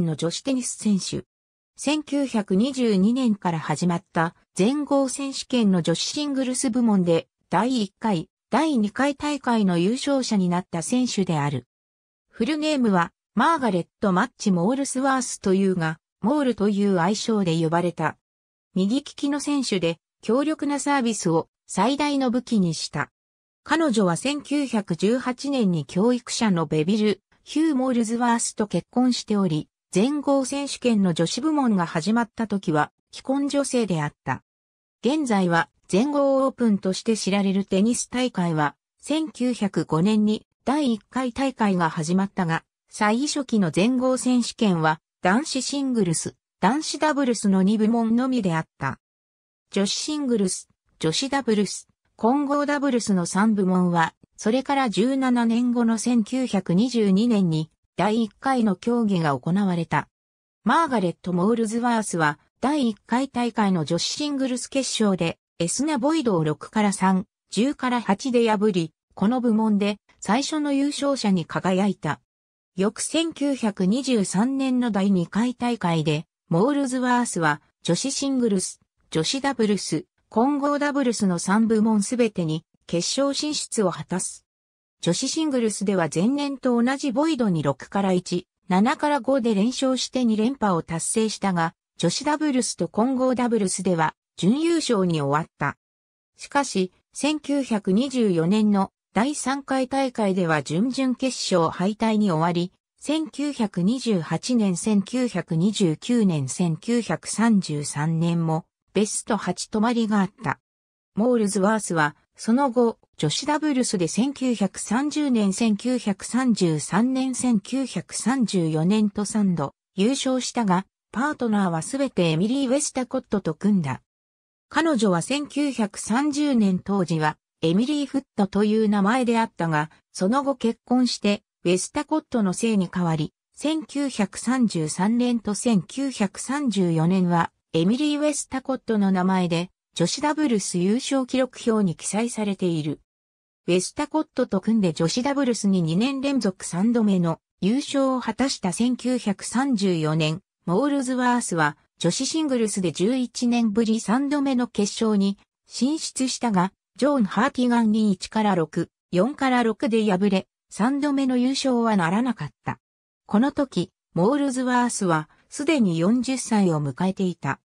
の女子テニス選手。1922年から始まった全豪選手権の女子シングルス部門で第1回、第2回大会の優勝者になった選手である。フルゲームはマーガレット・マッチ・モールスワースというが、モールという愛称で呼ばれた。右利きの選手で強力なサービスを最大の武器にした。彼女は1918年に教育者のベビル、ヒュー・モールズワースと結婚しており、全豪選手権の女子部門が始まった時は既婚女性であった。現在は全豪オープンとして知られるテニス大会は1905年に第1回大会が始まったが、最初期の全豪選手権は男子シングルス、男子ダブルスの2部門のみであった。女子シングルス、女子ダブルス、混合ダブルスの3部門は、それから17年後の1922年に第1回の競技が行われた。マーガレット・モールズワースは、第1回大会の女子シングルス決勝で、エスナ・ボイドを6から3、10から8で破り、この部門で最初の優勝者に輝いた。翌1923年の第2回大会で、モールズワースは女子シングルス、女子ダブルス、混合ダブルスの3部門すべてに決勝進出を果たす。女子シングルスでは前年と同じボイドに6から1、7から5で連勝して2連覇を達成したが、女子ダブルスと混合ダブルスでは準優勝に終わった。しかし、1924年の第3回大会では準々決勝敗退に終わり、1928年、1929年、1933年もベスト8止まりがあった。モールズワースはその後、女子ダブルスで1930年、1933年、1934年と3度優勝したが、パートナーはすべてエミリー・ウェスタコットと組んだ。彼女は1930年当時はエミリー・フットという名前であったが、その後結婚してウェスタコットの姓に変わり、1933年と1934年はエミリー・ウェスタコットの名前で女子ダブルス優勝記録表に記載されている。ウェスタコットと組んで女子ダブルスに2年連続3度目の優勝を果たした1934年、モールズワースは女子シングルスで11年ぶり3度目の決勝に進出したが、ジョン・ハーティガンに1から6、4から6で敗れ、3度目の優勝はならなかった。この時、モールズワースはすでに40歳を迎えていた。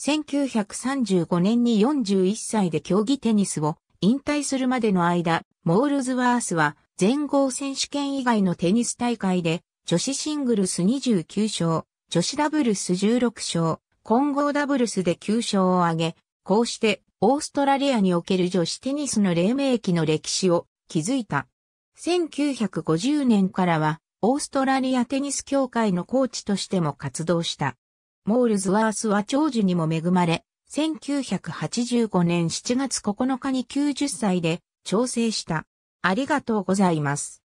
1935年に41歳で競技テニスを引退するまでの間、モールズワースは全豪選手権以外のテニス大会で女子シングルス29勝、女子ダブルス16勝、混合ダブルスで9勝を挙げ、こうしてオーストラリアにおける女子テニスの黎明期の歴史を築いた。1950年からはオーストラリアテニス協会のコーチとしても活動した。モールズワースは長寿にも恵まれ、1985年7月9日に90歳で調整した。ありがとうございます。